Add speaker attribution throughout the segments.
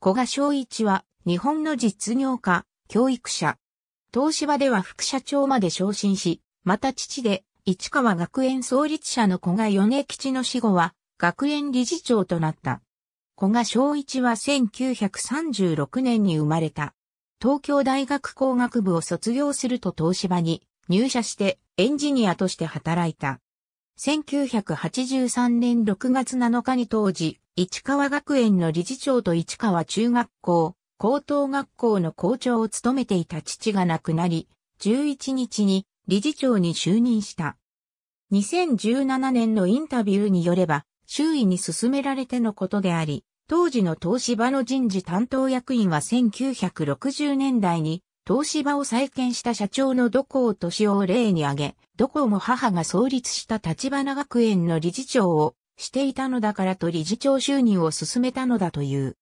Speaker 1: 古賀昭一は日本の実業家、教育者。東芝では副社長まで昇進し、また父で市川学園創立者の古賀米吉の死後は学園理事長となった。古賀昭一は1936年に生まれた。東京大学工学部を卒業すると東芝に入社してエンジニアとして働いた。1983年6月7日に当時、市川学園の理事長と市川中学校、高等学校の校長を務めていた父が亡くなり、11日に理事長に就任した。2017年のインタビューによれば、周囲に勧められてのことであり、当時の東芝の人事担当役員は1960年代に東芝を再建した社長の土光敏夫を例に挙げ、土光も母が創立した立花学園の理事長をしていたのだからと理事長就任を進めたのだという。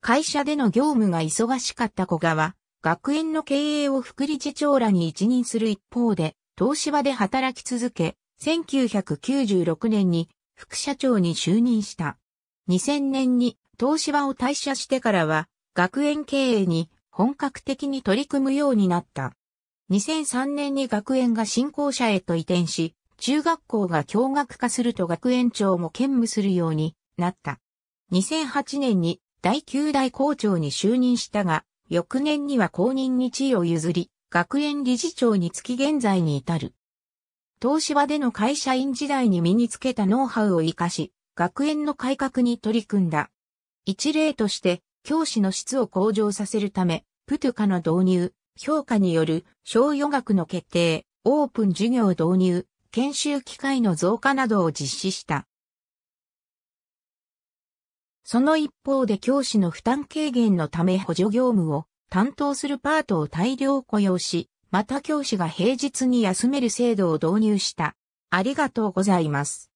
Speaker 1: 会社での業務が忙しかった小川、学園の経営を副理事長らに一任する一方で、東芝で働き続け、1996年に副社長に就任した。2000年に東芝を退社してからは、学園経営に本格的に取り組むようになった。2003年に学園が新校舎へと移転し、中学校が共学化すると学園長も兼務するようになった。2008年に第9代校長に就任したが、翌年には公認に地位を譲り、学園理事長につき現在に至る。東芝での会社員時代に身につけたノウハウを活かし、学園の改革に取り組んだ。一例として、教師の質を向上させるため、プトゥカの導入、評価による小予学の決定、オープン授業導入、研修機会の増加などを実施した。その一方で教師の負担軽減のため補助業務を担当するパートを大量雇用し、また教師が平日に休める制度を導入した。ありがとうございます。